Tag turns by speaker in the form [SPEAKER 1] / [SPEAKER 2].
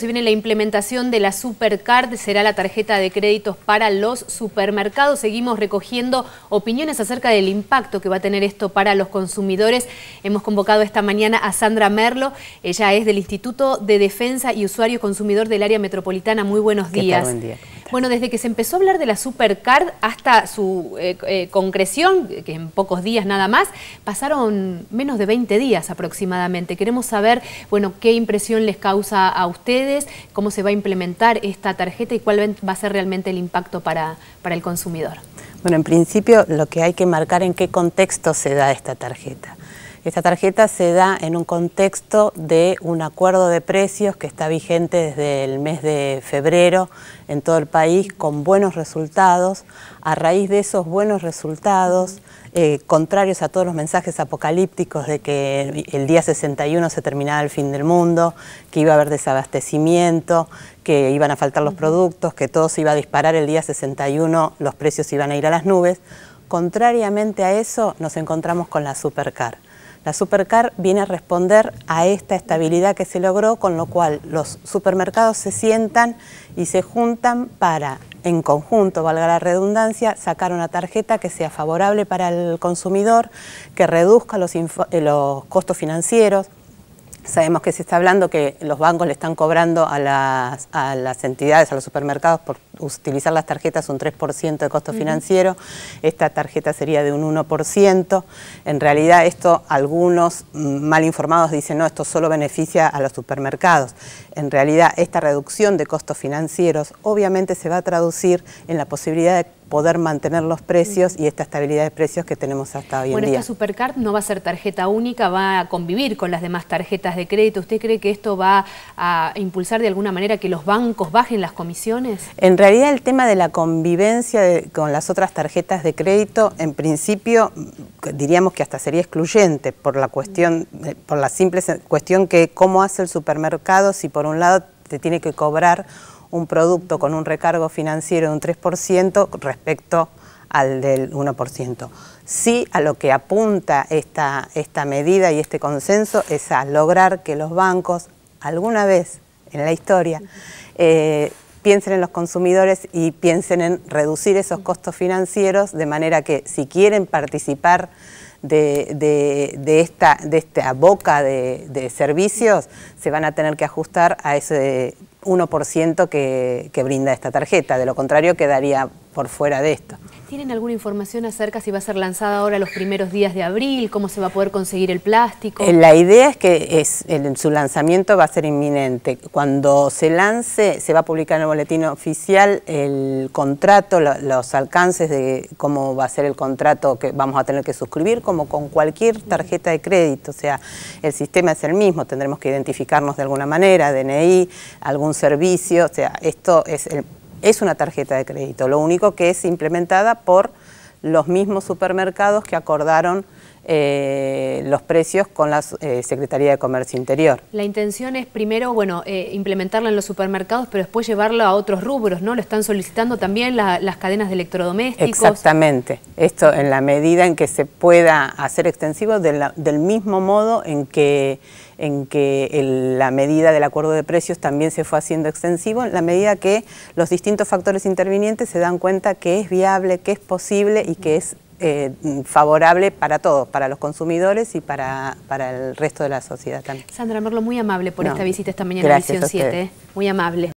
[SPEAKER 1] Se viene la implementación de la Supercard, será la tarjeta de créditos para los supermercados. Seguimos recogiendo opiniones acerca del impacto que va a tener esto para los consumidores. Hemos convocado esta mañana a Sandra Merlo, ella es del Instituto de Defensa y Usuario Consumidor del Área Metropolitana. Muy buenos días. ¿Qué Buen día. Bueno, desde que se empezó a hablar de la Supercard hasta su eh, eh, concreción, que en pocos días nada más, pasaron menos de 20 días aproximadamente. Queremos saber, bueno, qué impresión les causa a ustedes, cómo se va a implementar esta tarjeta y cuál va a ser realmente el impacto para, para el consumidor.
[SPEAKER 2] Bueno, en principio lo que hay que marcar en qué contexto se da esta tarjeta. Esta tarjeta se da en un contexto de un acuerdo de precios que está vigente desde el mes de febrero en todo el país con buenos resultados. A raíz de esos buenos resultados, eh, contrarios a todos los mensajes apocalípticos de que el día 61 se terminaba el fin del mundo, que iba a haber desabastecimiento, que iban a faltar los productos, que todo se iba a disparar el día 61, los precios iban a ir a las nubes. Contrariamente a eso, nos encontramos con la supercar la Supercar viene a responder a esta estabilidad que se logró, con lo cual los supermercados se sientan y se juntan para, en conjunto, valga la redundancia, sacar una tarjeta que sea favorable para el consumidor, que reduzca los, eh, costos financieros, Sabemos que se está hablando que los bancos le están cobrando a las, a las entidades, a los supermercados, por utilizar las tarjetas un 3% de costo financiero. Esta tarjeta sería de un 1%. En realidad esto, algunos mm, mal informados dicen, no, esto solo beneficia a los supermercados. En realidad esta reducción de costos financieros obviamente se va a traducir en la posibilidad de poder mantener los precios y esta estabilidad de precios que tenemos hasta hoy en día. Bueno, esta
[SPEAKER 1] Supercard no va a ser tarjeta única, va a convivir con las demás tarjetas de crédito. ¿Usted cree que esto va a impulsar de alguna manera que los bancos bajen las comisiones?
[SPEAKER 2] En realidad el tema de la convivencia con las otras tarjetas de crédito, en principio diríamos que hasta sería excluyente por la cuestión, eh, por la simple cuestión que cómo hace el supermercado si por un lado te tiene que cobrar un producto con un recargo financiero de un 3% respecto al del 1%. Sí a lo que apunta esta, esta medida y este consenso es a lograr que los bancos alguna vez en la historia eh, piensen en los consumidores y piensen en reducir esos costos financieros de manera que si quieren participar de, de, esta, de boca de, servicios se van a tener que ajustar a ese 1% que brinda esta tarjeta, de lo contrario quedaría por fuera de esto.
[SPEAKER 1] ¿Tienen alguna información acerca si va a ser lanzada ahora los primeros días de abril? ¿Cómo se va a poder conseguir el plástico? Eh, la
[SPEAKER 2] idea es que es, su lanzamiento va a ser inminente. Cuando se lance, se va a publicar en el boletín oficial el contrato, los alcances de cómo va a ser el contrato que vamos a tener que suscribir, como con cualquier tarjeta de crédito. O sea, el sistema es el mismo, tendremos que identificarnos de alguna manera, DNI, algún servicio. O sea, esto es el es una tarjeta de crédito, lo único que es implementada por los mismos supermercados que acordaron eh, los precios con la eh, Secretaría de Comercio Interior.
[SPEAKER 1] La intención es primero, bueno, eh, implementarla en los supermercados, pero después llevarla a otros rubros, ¿no? Lo están solicitando también las cadenas de electrodomésticos.
[SPEAKER 2] Exactamente. Esto en la medida en que se pueda hacer extensivo del mismo modo en que en que la medida del acuerdo de precios también se fue haciendo extensivo, en la medida que los distintos factores intervinientes se dan cuenta que es viable, que es posible y que es eh, favorable para todos, para los consumidores y para, para el resto de la sociedad también.
[SPEAKER 1] Sandra Merlo, muy amable por esta visita esta mañana en Visión 7. Muy amable.